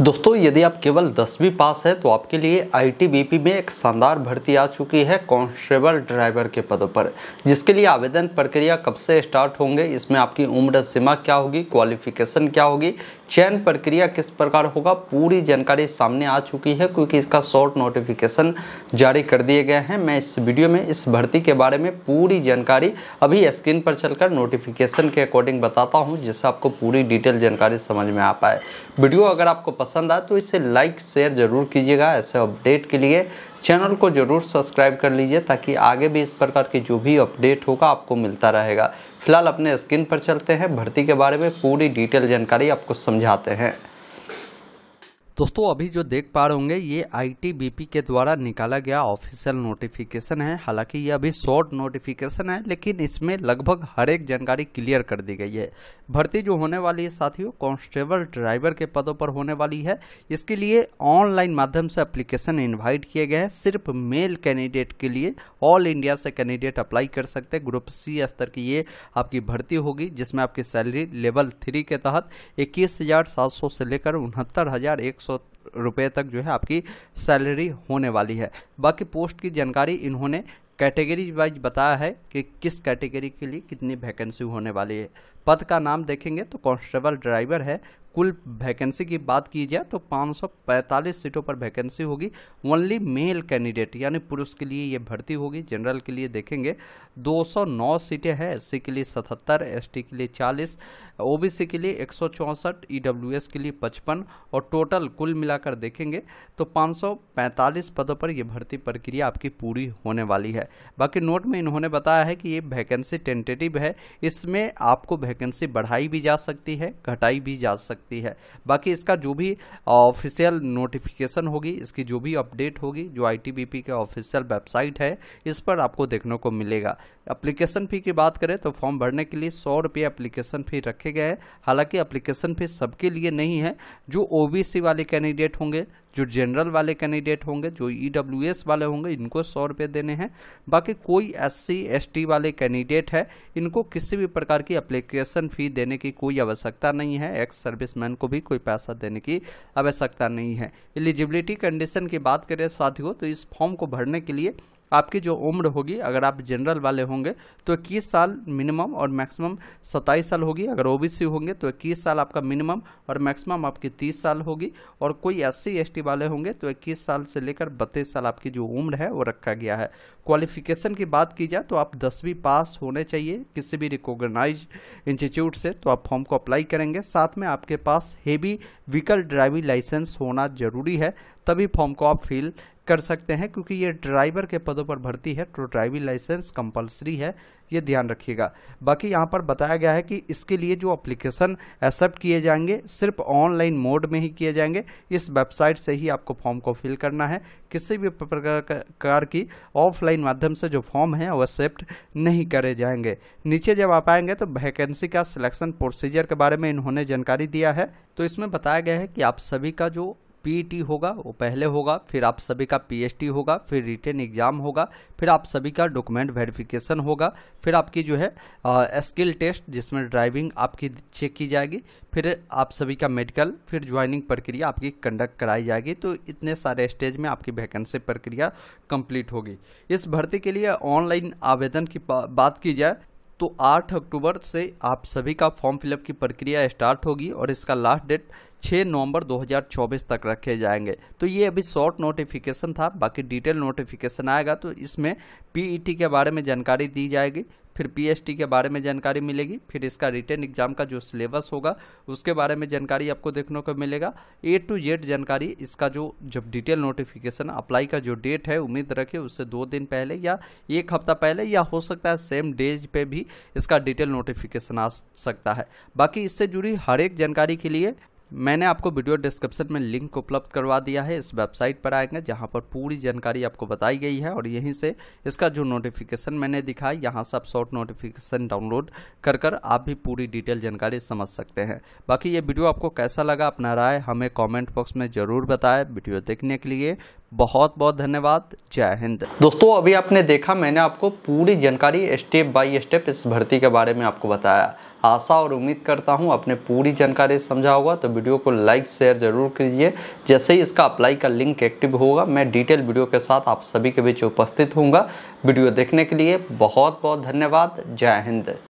दोस्तों यदि आप केवल दसवीं पास है तो आपके लिए आईटीबीपी में एक शानदार भर्ती आ चुकी है कॉन्स्टेबल ड्राइवर के पदों पर जिसके लिए आवेदन प्रक्रिया कब से स्टार्ट होंगे इसमें आपकी उम्र सीमा क्या होगी क्वालिफिकेशन क्या होगी चयन प्रक्रिया किस प्रकार होगा पूरी जानकारी सामने आ चुकी है क्योंकि इसका शॉर्ट नोटिफिकेशन जारी कर दिए गए हैं मैं इस वीडियो में इस भर्ती के बारे में पूरी जानकारी अभी स्क्रीन पर चलकर नोटिफिकेशन के अकॉर्डिंग बताता हूँ जिससे आपको पूरी डिटेल जानकारी समझ में आ पाए वीडियो अगर आपको पसंद आए तो इसे लाइक शेयर ज़रूर कीजिएगा ऐसे अपडेट के लिए चैनल को ज़रूर सब्सक्राइब कर लीजिए ताकि आगे भी इस प्रकार की जो भी अपडेट होगा आपको मिलता रहेगा फिलहाल अपने स्क्रीन पर चलते हैं भर्ती के बारे में पूरी डिटेल जानकारी आपको समझाते हैं दोस्तों अभी जो देख पा रहे होंगे ये आईटीबीपी के द्वारा निकाला गया ऑफिशियल नोटिफिकेशन है हालांकि ये अभी शॉर्ट नोटिफिकेशन है लेकिन इसमें लगभग हर एक जानकारी क्लियर कर दी गई है भर्ती जो होने वाली है साथियों कांस्टेबल ड्राइवर के पदों पर होने वाली है इसके लिए ऑनलाइन माध्यम से अप्लीकेशन इन्वाइट किए गए हैं सिर्फ मेल कैंडिडेट के लिए ऑल इंडिया से कैंडिडेट अप्लाई कर सकते हैं ग्रुप सी स्तर की ये आपकी भर्ती होगी जिसमें आपकी सैलरी लेवल थ्री के तहत इक्कीस से लेकर उनहत्तर रुपये तक जो है आपकी सैलरी होने वाली है बाकी पोस्ट की जानकारी इन्होंने कैटेगरी वाइज बताया है कि किस कैटेगरी के लिए कितनी वैकेंसी होने वाली है पद का नाम देखेंगे तो कांस्टेबल ड्राइवर है कुल वैकेंसी की बात की जाए तो 545 सीटों पर वैकेंसी होगी ओनली मेल कैंडिडेट यानी पुरुष के लिए ये भर्ती होगी जनरल के लिए देखेंगे 209 सीटें हैं एस के लिए 77 एसटी के लिए 40 ओबीसी के लिए एक सौ e के लिए 55 और टोटल कुल मिलाकर देखेंगे तो 545 पदों पर यह भर्ती प्रक्रिया आपकी पूरी होने वाली है बाकी नोट में इन्होंने बताया है कि ये वैकेंसी टेंटेटिव है इसमें आपको वैकेंसी बढ़ाई भी जा सकती है घटाई भी जा सकती सकती है बाकी इसका जो भी ऑफिशियल नोटिफिकेशन होगी इसकी जो भी अपडेट होगी जो आईटीबीपी के ऑफिशियल वेबसाइट है इस पर आपको देखने को मिलेगा अप्लीकेशन फ़ी की बात करें तो फॉर्म भरने के लिए सौ रुपये अप्लीकेशन फ़ी रखे गए हैं हालांकि अप्लीकेशन फ़ी सबके लिए नहीं है जो ओबीसी वाले कैंडिडेट होंगे जो जनरल वाले कैंडिडेट होंगे जो ई e वाले होंगे इनको सौ रुपये देने हैं बाकी कोई एस सी वाले कैंडिडेट है इनको किसी भी प्रकार की अप्लीकेशन फ़ी देने की कोई आवश्यकता नहीं है एक्स सर्विसमैन को भी कोई पैसा देने की आवश्यकता नहीं है एलिजिबिलिटी कंडीशन की बात करें साथियों तो इस फॉर्म को भरने के लिए आपकी जो उम्र होगी अगर आप जनरल वाले होंगे तो इक्कीस साल मिनिमम और मैक्सिमम सत्ताईस साल होगी अगर ओबीसी होंगे तो इक्कीस साल आपका मिनिमम और मैक्सिमम आपकी तीस साल होगी और कोई एस सी वाले होंगे तो इक्कीस साल से लेकर बत्तीस साल आपकी जो उम्र है वो रखा गया है क्वालिफिकेशन की बात की जाए तो आप दसवीं पास होने चाहिए किसी भी रिकोगनाइज इंस्टीट्यूट से तो आप फॉर्म को अप्लाई करेंगे साथ में आपके पास हेवी व्हीकल ड्राइविंग लाइसेंस होना जरूरी है तभी फॉर्म को आप फिल कर सकते हैं क्योंकि ये ड्राइवर के पदों पर भर्ती है तो ड्राइविंग लाइसेंस कंपलसरी है ये ध्यान रखिएगा बाकी यहाँ पर बताया गया है कि इसके लिए जो अप्लीकेशन एक्सेप्ट किए जाएंगे सिर्फ ऑनलाइन मोड में ही किए जाएंगे इस वेबसाइट से ही आपको फॉर्म को फिल करना है किसी भी प्रकार की ऑफलाइन माध्यम से जो फॉर्म है वो एक्सेप्ट नहीं करे जाएंगे नीचे जब आप आएंगे तो वैकेंसी का सिलेक्शन प्रोसीजर के बारे में इन्होंने जानकारी दिया है तो इसमें बताया गया है कि आप सभी का जो पीटी e होगा वो पहले होगा फिर आप सभी का पीएचटी होगा फिर रिटर्न एग्ज़ाम होगा फिर आप सभी का डॉक्यूमेंट वेरिफिकेशन होगा फिर आपकी जो है स्किल टेस्ट जिसमें ड्राइविंग आपकी चेक की जाएगी फिर आप सभी का मेडिकल फिर ज्वाइनिंग प्रक्रिया आपकी कंडक्ट कराई जाएगी तो इतने सारे स्टेज में आपकी वैकेंसी प्रक्रिया कंप्लीट होगी इस भर्ती के लिए ऑनलाइन आवेदन की बात की जाए तो 8 अक्टूबर से आप सभी का फॉर्म फिलअप की प्रक्रिया स्टार्ट होगी और इसका लास्ट डेट 6 नवंबर 2024 तक रखे जाएंगे तो ये अभी शॉर्ट नोटिफिकेशन था बाकी डिटेल नोटिफिकेशन आएगा तो इसमें पीईटी e के बारे में जानकारी दी जाएगी फिर पी के बारे में जानकारी मिलेगी फिर इसका रिटर्न एग्जाम का जो सिलेबस होगा उसके बारे में जानकारी आपको देखने को मिलेगा ए टू जेड जानकारी इसका जो जब डिटेल नोटिफिकेशन अप्लाई का जो डेट है उम्मीद रखें उससे दो दिन पहले या एक हफ्ता पहले या हो सकता है सेम डेज पे भी इसका डिटेल नोटिफिकेशन आ सकता है बाकी इससे जुड़ी हर एक जानकारी के लिए मैंने आपको वीडियो डिस्क्रिप्शन में लिंक उपलब्ध करवा दिया है इस वेबसाइट पर आएंगे जहां पर पूरी जानकारी आपको बताई गई है और यहीं से इसका जो नोटिफिकेशन मैंने दिखा है यहाँ से आप शॉर्ट नोटिफिकेशन डाउनलोड कर कर आप भी पूरी डिटेल जानकारी समझ सकते हैं बाकी ये वीडियो आपको कैसा लगा अपना राय हमें कॉमेंट बॉक्स में ज़रूर बताएं वीडियो देखने के लिए बहुत बहुत धन्यवाद जय हिंद दोस्तों अभी आपने देखा मैंने आपको पूरी जानकारी स्टेप बाय स्टेप इस भर्ती के बारे में आपको बताया आशा और उम्मीद करता हूँ आपने पूरी जानकारी समझा होगा तो वीडियो को लाइक शेयर जरूर कीजिए जैसे ही इसका अप्लाई का लिंक एक्टिव होगा मैं डिटेल वीडियो के साथ आप सभी के बीच उपस्थित होऊंगा वीडियो देखने के लिए बहुत बहुत धन्यवाद जय हिंद